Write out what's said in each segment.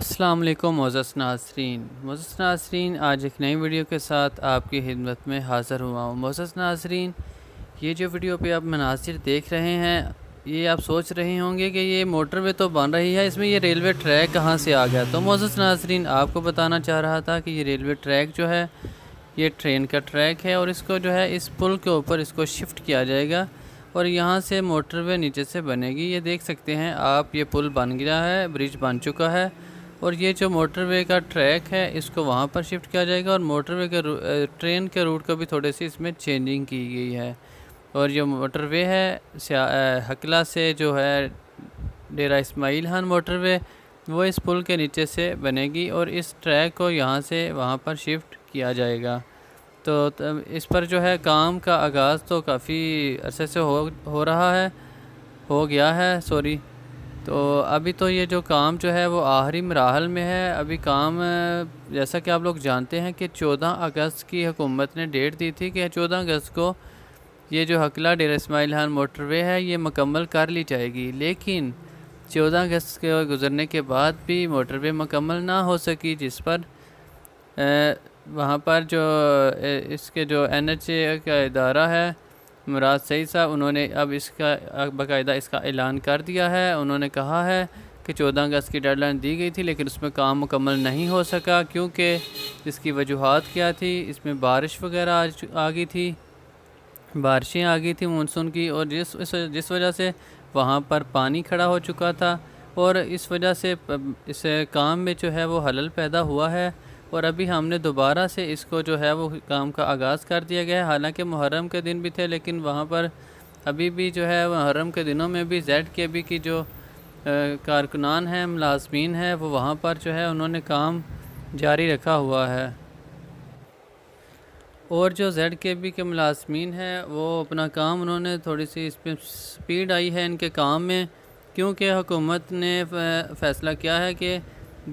अस्सलाम वालेकुम मोज़स नासरीन मोज़स नासरीन आज एक नई वीडियो के साथ आपकी खिदमत में हाजिर हुआ हूँ मोज़स नासरीन ये जो वीडियो पे आप मनासिर देख रहे हैं ये आप सोच रहे होंगे कि ये मोटर वे तो बन रही है इसमें ये रेलवे ट्रैक कहाँ से आ गया तो मोज़स नासरीन आपको बताना चाह रहा था कि ये रेलवे ट्रैक जो है ये ट्रेन का ट्रैक है और इसको जो है इस पुल के ऊपर इसको शिफ्ट किया जाएगा और यहाँ से मोटरवे नीचे से बनेगी ये देख सकते हैं आप ये पुल बन गया है ब्रिज बन चुका है और ये जो मोटरवे का ट्रैक है इसको वहाँ पर शिफ्ट किया जाएगा और मोटरवे के ट्रेन के रूट को भी थोड़े सी इसमें चेंजिंग की गई है और जो मोटरवे है हकला से जो है डेरा इसमाइल खान मोटरवे वो इस पुल के नीचे से बनेगी और इस ट्रैक को यहाँ से वहाँ पर शिफ्ट किया जाएगा तो, तो इस पर जो है काम का आगाज़ तो काफ़ी अरसे से हो हो रहा है हो गया है सॉरी तो अभी तो ये जो काम जो है वो आखिरी मराहल में है अभी काम जैसा कि आप लोग जानते हैं कि 14 अगस्त की हुकूमत ने डेट दी थी कि 14 अगस्त को ये जो हकला डेर इसमाइल खान मोटरवे है ये मुकम्मल कर ली जाएगी लेकिन 14 अगस्त के गुज़रने के बाद भी मोटरवे मुकम्मल ना हो सकी जिस पर वहाँ पर जो इसके जो एन एच ए का इदारा है मुराद सईद साहब उन्होंने अब इसका बाकायदा इसका ऐलान कर दिया है उन्होंने कहा है कि चौदह अगस्त की डेडलाइन दी गई थी लेकिन उसमें काम मुकम्मल नहीं हो सका क्योंकि इसकी वजूहत क्या थी इसमें बारिश वगैरह आ गई थी बारिशें आ गई थी मानसून की और जिस जिस वजह से वहाँ पर पानी खड़ा हो चुका था और इस वजह से इस काम में जो है वो हलल पैदा हुआ है और अभी हमने दोबारा से इसको जो है वो काम का आगाज़ कर दिया गया है हालांकि मुहर्रम के दिन भी थे लेकिन वहाँ पर अभी भी जो है मुहर्रम के दिनों में भी जेड के बी की जो कारकुनान हैं मुलाजमीन हैं वो वहाँ पर जो है उन्होंने काम जारी रखा हुआ है और जो जेड के बी के मुलाजमीन हैं वो अपना काम उन्होंने थोड़ी सी इस पर स्पीड आई है इनके काम में क्योंकि हुकूमत ने फैसला किया है कि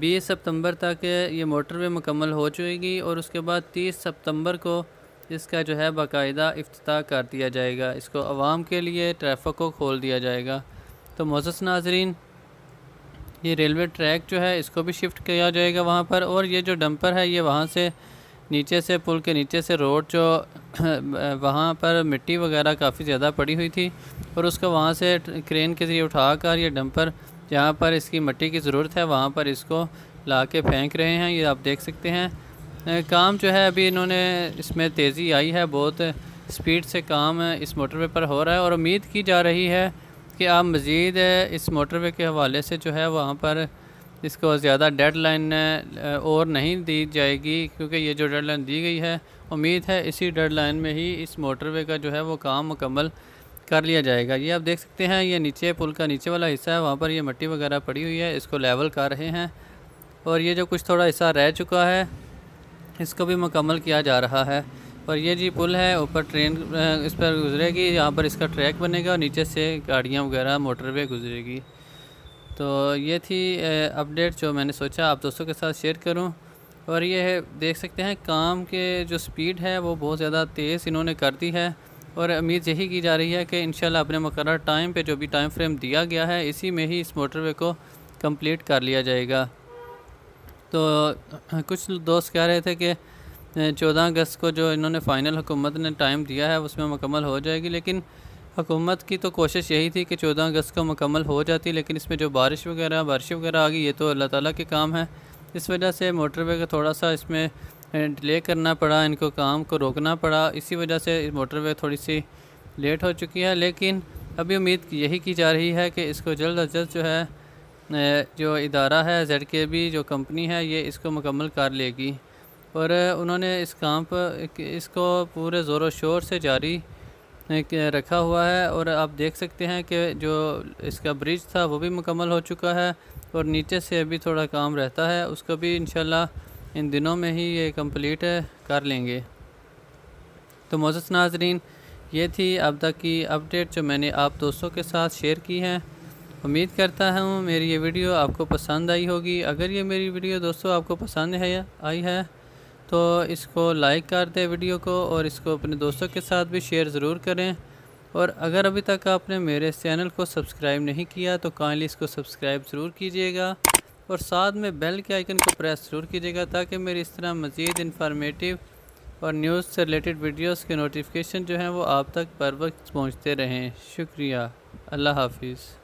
बीस सितंबर तक ये मोटरवे मुकम्मल हो चुकेगी और उसके बाद तीस सितंबर को इसका जो है बाकायदा अफ्ताह कर दिया जाएगा इसको आवाम के लिए ट्रैफिक को खोल दिया जाएगा तो मोजस नाजरीन ये रेलवे ट्रैक जो है इसको भी शिफ्ट किया जाएगा वहाँ पर और ये जो डंपर है ये वहाँ से नीचे से पुल के नीचे से रोड जो वहाँ पर मिट्टी वगैरह काफ़ी ज़्यादा पड़ी हुई थी और उसको वहाँ से क्रेन के ज़रिए उठा कर ये डंपर जहाँ पर इसकी मट्टी की ज़रूरत है वहाँ पर इसको ला के फेंक रहे हैं ये आप देख सकते हैं काम जो है अभी इन्होंने इसमें तेज़ी आई है बहुत स्पीड से काम इस मोटरवे पर हो रहा है और उम्मीद की जा रही है कि आप मज़ीद इस मोटरवे के हवाले से जो है वहाँ पर इसको ज़्यादा डेड लाइन और नहीं दी जाएगी क्योंकि ये जो डेड लाइन दी गई है उम्मीद है इसी डेड लाइन में ही इस मोटरवे का जो है वो काम मुकम्मल कर लिया जाएगा ये आप देख सकते हैं ये नीचे पुल का नीचे वाला हिस्सा है वहाँ पर ये मट्टी वगैरह पड़ी हुई है इसको लेवल कर रहे हैं और ये जो कुछ थोड़ा हिस्सा रह चुका है इसको भी मुकम्मल किया जा रहा है और ये जी पुल है ऊपर ट्रेन इस पर गुजरेगी यहाँ पर इसका ट्रैक बनेगा और नीचे से गाड़ियाँ वगैरह मोटरवे गुजरेगी तो ये थी अपडेट जो मैंने सोचा आप दोस्तों के साथ शेयर करूँ और ये है देख सकते हैं काम के जो स्पीड है वो बहुत ज़्यादा तेज़ इन्होंने कर दी है और उम्मीद यही की जा रही है कि इन अपने मुकर टाइम पर जो भी टाइम फ्रेम दिया गया है इसी में ही इस मोटरवे को कम्प्लीट कर लिया जाएगा तो कुछ दोस्त कह रहे थे कि चौदह अगस्त को जो इन्होंने फ़ाइनल हुकूमत ने टाइम दिया है उसमें मुकम्मल हो जाएगी लेकिन हुकूमत की तो कोशिश यही थी कि चौदह अगस्त को मुकम्मल हो जाती लेकिन इसमें जो बारिश वगैरह बारिश वगैरह आ गई ये तो अल्लाह ताला के काम है इस वजह से मोटरवे का थोड़ा सा इसमें डिले करना पड़ा इनको काम को रोकना पड़ा इसी वजह से मोटरवे थोड़ी सी लेट हो चुकी है लेकिन अभी उम्मीद यही की जा रही है कि इसको जल्द अज जल्द जो है जो इदारा है जेड के बी जो कंपनी है ये इसको मुकम्मल कर लेगी और उन्होंने इस काम पर इसको पूरे ज़ोर शोर से जारी रखा हुआ है और आप देख सकते हैं कि जो इसका ब्रिज था वो भी मुकम्मल हो चुका है और नीचे से अभी थोड़ा काम रहता है उसको भी इन इन दिनों में ही ये कंप्लीट कर लेंगे तो मोजस नाजरीन ये थी अब तक की अपडेट जो मैंने आप दोस्तों के साथ शेयर की है उम्मीद करता हूँ मेरी ये वीडियो आपको पसंद आई होगी अगर ये मेरी वीडियो दोस्तों आपको पसंद है आई है तो इसको लाइक कर दें वीडियो को और इसको अपने दोस्तों के साथ भी शेयर ज़रूर करें और अगर अभी तक आपने मेरे चैनल को सब्सक्राइब नहीं किया तो काइंडली इसको सब्सक्राइब ज़रूर कीजिएगा और साथ में बेल के आइकन को प्रेस जरूर कीजिएगा ताकि मेरी इस तरह मज़ीद इन्फॉर्मेटिव और न्यूज़ से रिलेटेड वीडियोस के नोटिफिकेशन जो हैं वो आप तक बर वक्त पहुँचते रहें शुक्रिया अल्लाह हाफिज़